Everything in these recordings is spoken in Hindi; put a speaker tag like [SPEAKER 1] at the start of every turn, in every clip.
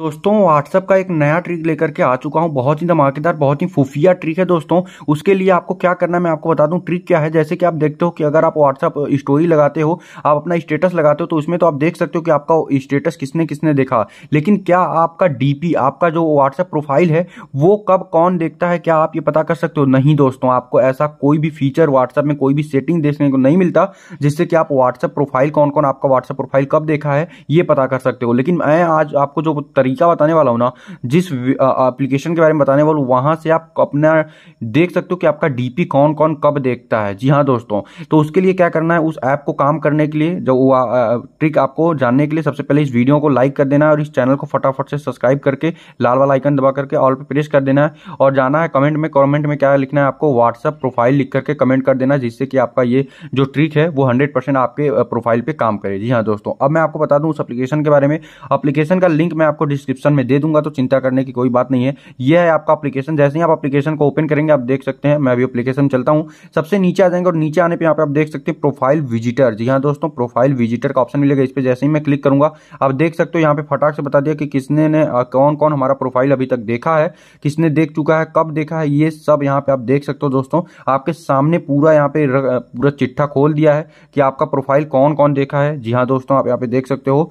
[SPEAKER 1] दोस्तों व्हाट्सअप का एक नया ट्रिक लेकर के आ चुका हूँ बहुत ही धमाकेदार बहुत ही खुफिया ट्रिक है दोस्तों उसके लिए आपको क्या करना है मैं आपको बता दूँ ट्रिक क्या है जैसे कि आप देखते हो कि अगर आप व्हाट्सअप स्टोरी लगाते हो आप अपना स्टेटस लगाते हो तो उसमें तो आप देख सकते हो कि आपका स्टेटस किसने किसने देखा लेकिन क्या आपका डी आपका जो व्हाट्सअप प्रोफाइल है वो कब कौन देखता है क्या आप ये पता कर सकते हो नहीं दोस्तों आपको ऐसा कोई भी फीचर व्हाट्सअप में कोई भी सेटिंग देखने को नहीं मिलता जिससे कि आप व्हाट्सअप प्रोफाइल कौन कौन आपका व्हाट्सअप प्रोफाइल कब देखा है ये पता कर सकते हो लेकिन मैं आज आपको जो तरीके तरीका बताने वाला हूँ ना जिस एप्लीकेशन के बारे में बताने वाला हूँ वहाँ से आप अपना देख सकते हो कि आपका डीपी कौन कौन कब देखता है जी हाँ दोस्तों तो उसके लिए क्या करना है उस ऐप को काम करने के लिए जो ट्रिक आपको जानने के लिए सबसे पहले इस वीडियो को लाइक कर देना है और इस चैनल को फटाफट से सब्सक्राइब करके लाल वाला आइकन दबा करके ऑल पर प्रेस कर देना है और जाना है कमेंट में कॉमेंट में क्या लिखना है आपको व्हाट्सअप प्रोफाइल लिख करके कमेंट कर देना जिससे कि आपका ये जो ट्रिक है वो हंड्रेड आपके प्रोफाइल पर काम करे जी हाँ दोस्तों अब मैं आपको बता दूँ उस अपलीकेशन के बारे में अपलीकेशन का लिंक मैं आपको डिस्क्रिप्शन में दे दूंगा तो चिंता करने की कोई बात नहीं है यह है आपका अपलीकेशन जैसे ही आप अपलीकेशन को ओपन करेंगे आप देख सकते हैं मैं अभी अपलीकेशन चलता हूँ सबसे नीचे आ जाएंगे और नीचे आने पर यहाँ पर आप देख सकते हैं प्रोफाइल विजिटर जी हाँ दोस्तों प्रोफाइल विजिटर का ऑप्शन मिलेगा इस पर जैसे ही मैं क्लिक करूंगा आप देख सकते हो यहाँ पे फटाक से बता दिया कि किसने ने कौन कौन हमारा प्रोफाइल अभी तक देखा है किसने देख चुका है कब देखा है ये सब यहाँ पे आप देख सकते हो दोस्तों आपके सामने पूरा यहाँ पे पूरा चिट्ठा खोल दिया है कि आपका प्रोफाइल कौन कौन देखा है जी हाँ दोस्तों आप यहाँ पे देख सकते हो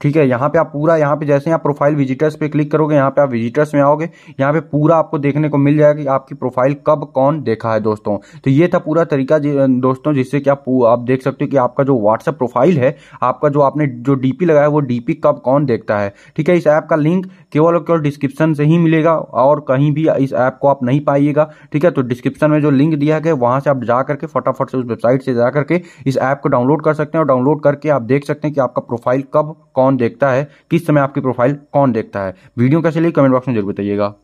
[SPEAKER 1] ठीक है यहाँ पे आप पूरा यहाँ पे जैसे यहाँ प्रोफाइल विजिटर्स पे क्लिक करोगे यहाँ पे आप विजिटर्स में आओगे यहाँ पे पूरा आपको देखने को मिल जाएगा कि आपकी प्रोफाइल कब कौन देखा है दोस्तों तो ये था पूरा तरीका दोस्तों जिससे कि आप आप देख सकते हो कि आपका जो व्हाट्सअप प्रोफाइल है आपका जो आपने जो डी लगाया वो डीपी कब कौन देखता है ठीक है इस ऐप का लिंक केवल और केवल डिस्क्रिप्शन से ही मिलेगा और कहीं भी इस ऐप को आप नहीं पाइएगा ठीक है तो डिस्क्रिप्शन में जो लिंक दिया गया वहाँ से आप जा करके फटाफट से उस वेबसाइट से जा करके इस ऐप को डाउनलोड कर सकते हैं और डाउनलोड करके आप देख सकते हैं कि आपका प्रोफाइल कब कौन कौन देखता है किस समय आपकी प्रोफाइल कौन देखता है वीडियो कैसे लिए कमेंट बॉक्स में जरूर बताइएगा